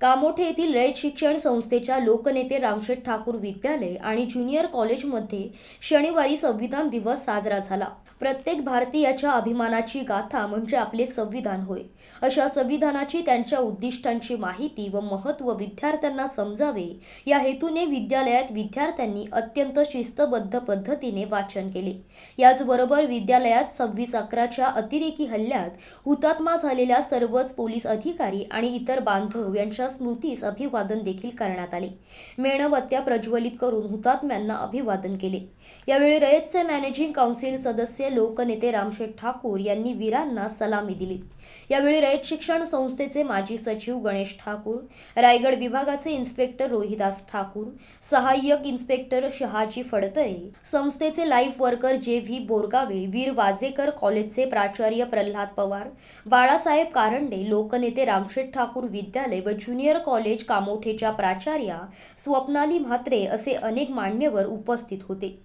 कामोठे येथील रयत शिक्षण संस्थेच्या लोकनेते रामशेठ ठाकूर विद्यालय आणि ज्युनियर कॉलेजमध्ये शनिवारी संविधान दिवस साजरा झाला प्रत्येक भारतीयाच्या अभिमानाची गाथा म्हणजे आपले संविधान होय अशा संविधानाची त्यांच्या उद्दिष्टांची माहिती व महत्त्व विद्यार्थ्यांना समजावे या हेतूने विद्यालयात विद्यार्थ्यांनी अत्यंत शिस्तबद्ध पद्धतीने वाचन केले याचबरोबर विद्यालयात सव्वीस अकराच्या अतिरेकी हल्ल्यात हुतात्मा झालेल्या सर्वच पोलीस अधिकारी आणि इतर बांधव यांच्या स्मृतीस अभिवादन देखील करण्यात आले मेणबत्त्या प्रज्वलित करून हुतात्म्यांना अभिवादन केले यावेळी रयतचे मॅनेजिंग काउन्सिल सदस्य लोकनेते रामशेठ ठाकूर यांनी वीरांना सलामी दिली यावेळी रयत शिक्षण संस्थेचे माजी सचिव गणेश ठाकूर रायगड विभागाचे इन्स्पेक्टर रोहिदास ठाकूर सहाय्यक इन्स्पेक्टर शहाजी फडतरे संस्थेचे life worker J V Borgave Veer Wajekar कॉलेजचे प्राचार्य प्रल्हाद पवार बाळासाहेब कारंडे लोकनेते रामशेठ ठाकूर विद्यालय व ज्युनियर कॉलेज कामोठेच्या प्राचार्या स्वप्नाली म्हात्रे असे अनेक मान्यवर उपस्थित होते